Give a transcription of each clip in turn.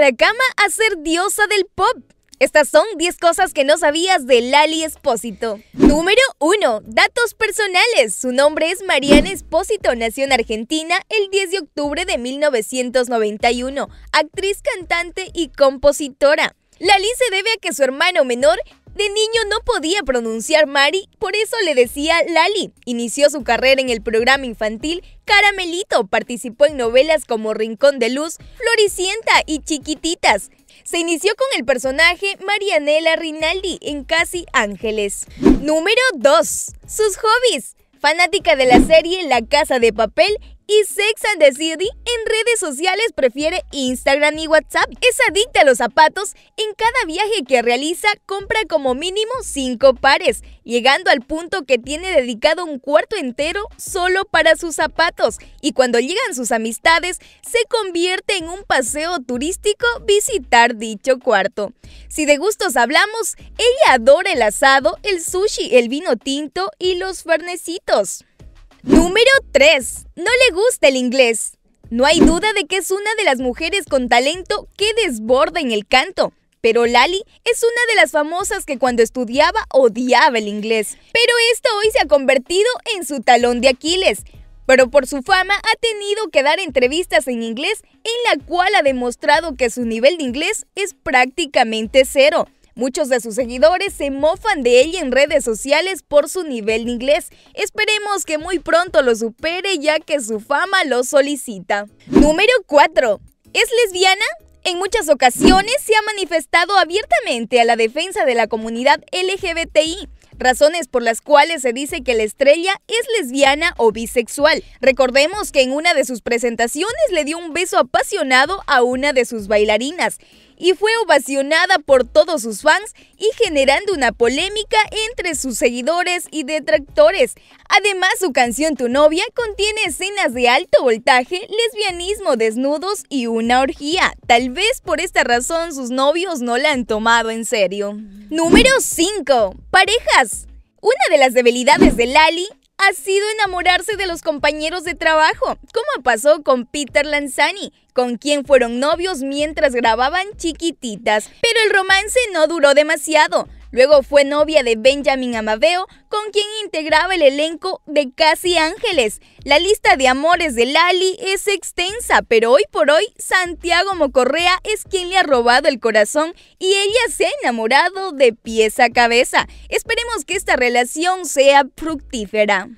la cama a ser diosa del pop. Estas son 10 cosas que no sabías de Lali Espósito. Número 1. Datos personales. Su nombre es Mariana Espósito. Nació en Argentina el 10 de octubre de 1991. Actriz, cantante y compositora. Lali se debe a que su hermano menor de niño no podía pronunciar Mari, por eso le decía Lali. Inició su carrera en el programa infantil Caramelito, participó en novelas como Rincón de Luz, Floricienta y Chiquititas. Se inició con el personaje Marianela Rinaldi en Casi Ángeles. Número 2. Sus hobbies. Fanática de la serie La Casa de Papel y Sex and the City en redes sociales prefiere Instagram y WhatsApp. Es adicta a los zapatos. En cada viaje que realiza compra como mínimo cinco pares, llegando al punto que tiene dedicado un cuarto entero solo para sus zapatos. Y cuando llegan sus amistades, se convierte en un paseo turístico visitar dicho cuarto. Si de gustos hablamos, ella adora el asado, el sushi, el vino tinto y los fernecitos. Número 3. No le gusta el inglés. No hay duda de que es una de las mujeres con talento que desborda en el canto. Pero Lali es una de las famosas que cuando estudiaba odiaba el inglés. Pero esto hoy se ha convertido en su talón de Aquiles. Pero por su fama ha tenido que dar entrevistas en inglés en la cual ha demostrado que su nivel de inglés es prácticamente cero. Muchos de sus seguidores se mofan de ella en redes sociales por su nivel de inglés. Esperemos que muy pronto lo supere ya que su fama lo solicita. Número 4. ¿Es lesbiana? En muchas ocasiones se ha manifestado abiertamente a la defensa de la comunidad LGBTI razones por las cuales se dice que la estrella es lesbiana o bisexual. Recordemos que en una de sus presentaciones le dio un beso apasionado a una de sus bailarinas y fue ovacionada por todos sus fans y generando una polémica entre sus seguidores y detractores. Además, su canción Tu novia contiene escenas de alto voltaje, lesbianismo, desnudos y una orgía. Tal vez por esta razón sus novios no la han tomado en serio. Número 5. Parejas. Una de las debilidades de Lali ha sido enamorarse de los compañeros de trabajo, como pasó con Peter Lanzani, con quien fueron novios mientras grababan chiquititas. Pero el romance no duró demasiado, Luego fue novia de Benjamin Amabeo, con quien integraba el elenco de Casi Ángeles. La lista de amores de Lali es extensa, pero hoy por hoy Santiago Mocorrea es quien le ha robado el corazón y ella se ha enamorado de pies a cabeza. Esperemos que esta relación sea fructífera.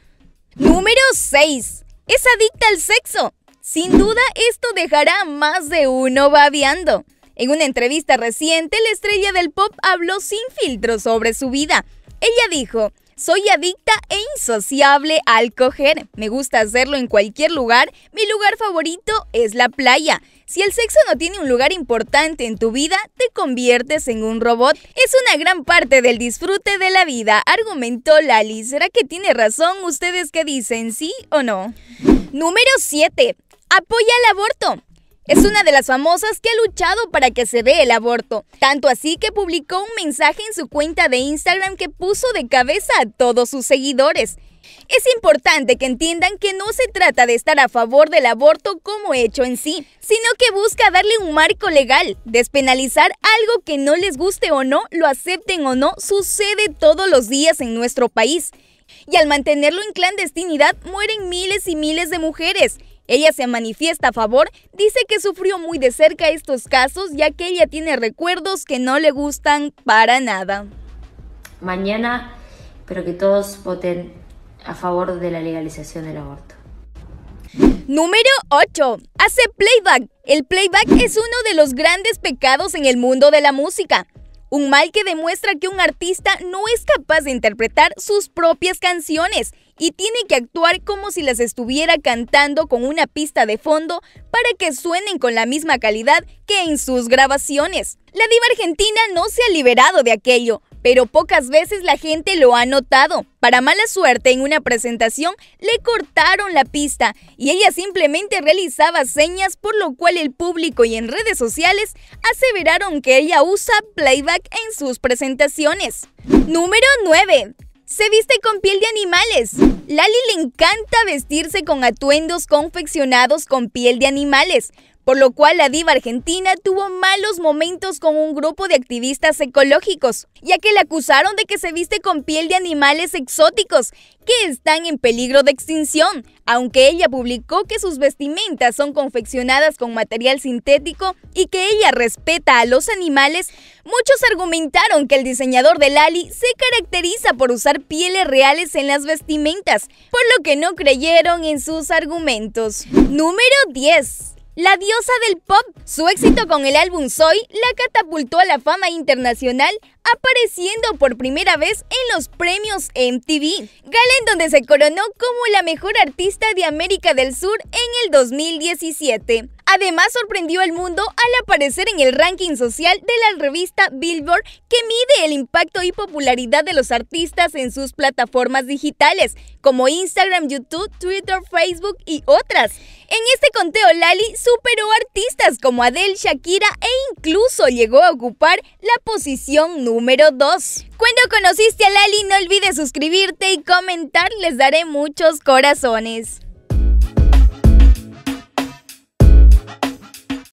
Número 6. Es adicta al sexo. Sin duda esto dejará a más de uno babeando. En una entrevista reciente, la estrella del pop habló sin filtro sobre su vida. Ella dijo, soy adicta e insociable al coger. Me gusta hacerlo en cualquier lugar. Mi lugar favorito es la playa. Si el sexo no tiene un lugar importante en tu vida, te conviertes en un robot. Es una gran parte del disfrute de la vida, argumentó Lali. ¿Será que tiene razón ustedes que dicen sí o no? Número 7. Apoya el aborto. Es una de las famosas que ha luchado para que se dé el aborto, tanto así que publicó un mensaje en su cuenta de Instagram que puso de cabeza a todos sus seguidores. Es importante que entiendan que no se trata de estar a favor del aborto como hecho en sí, sino que busca darle un marco legal, despenalizar algo que no les guste o no, lo acepten o no, sucede todos los días en nuestro país. Y al mantenerlo en clandestinidad mueren miles y miles de mujeres. Ella se manifiesta a favor, dice que sufrió muy de cerca estos casos ya que ella tiene recuerdos que no le gustan para nada. Mañana pero que todos voten a favor de la legalización del aborto. Número 8. Hace playback. El playback es uno de los grandes pecados en el mundo de la música. Un mal que demuestra que un artista no es capaz de interpretar sus propias canciones y tiene que actuar como si las estuviera cantando con una pista de fondo para que suenen con la misma calidad que en sus grabaciones. La diva argentina no se ha liberado de aquello, pero pocas veces la gente lo ha notado. Para mala suerte, en una presentación le cortaron la pista y ella simplemente realizaba señas, por lo cual el público y en redes sociales aseveraron que ella usa playback en sus presentaciones. Número 9 se viste con piel de animales. Lali le encanta vestirse con atuendos confeccionados con piel de animales, por lo cual la diva argentina tuvo malos momentos con un grupo de activistas ecológicos, ya que la acusaron de que se viste con piel de animales exóticos que están en peligro de extinción, aunque ella publicó que sus vestimentas son confeccionadas con material sintético y que ella respeta a los animales, Muchos argumentaron que el diseñador de Lali se caracteriza por usar pieles reales en las vestimentas, por lo que no creyeron en sus argumentos. Número 10. La diosa del pop, su éxito con el álbum Soy la catapultó a la fama internacional apareciendo por primera vez en los premios MTV, Galen donde se coronó como la mejor artista de América del Sur en el 2017. Además sorprendió al mundo al aparecer en el ranking social de la revista Billboard que mide el impacto y popularidad de los artistas en sus plataformas digitales como Instagram, YouTube, Twitter, Facebook y otras. En este conteo Lali superó artistas como Adele, Shakira e incluso llegó a ocupar la posición número número 2. Cuando conociste a Lali, no olvides suscribirte y comentar, les daré muchos corazones.